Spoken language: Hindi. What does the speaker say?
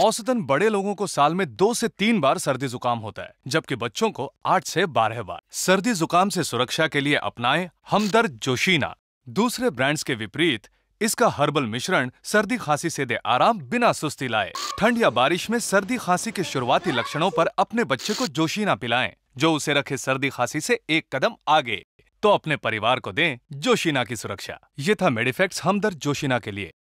औसतन बड़े लोगों को साल में दो से तीन बार सर्दी जुकाम होता है जबकि बच्चों को आठ से बारह बार सर्दी जुकाम से सुरक्षा के लिए अपनाएं हमदर्द जोशीना दूसरे ब्रांड्स के विपरीत इसका हर्बल मिश्रण सर्दी खांसी से दे आराम बिना सुस्ती लाए ठंड या बारिश में सर्दी खांसी के शुरुआती लक्षणों पर अपने बच्चे को जोशीना पिलाएं जो उसे रखे सर्दी खांसी से एक कदम आगे तो अपने परिवार को दें जोशीना की सुरक्षा ये था मेडिफेक्ट हमदर्द जोशीना के लिए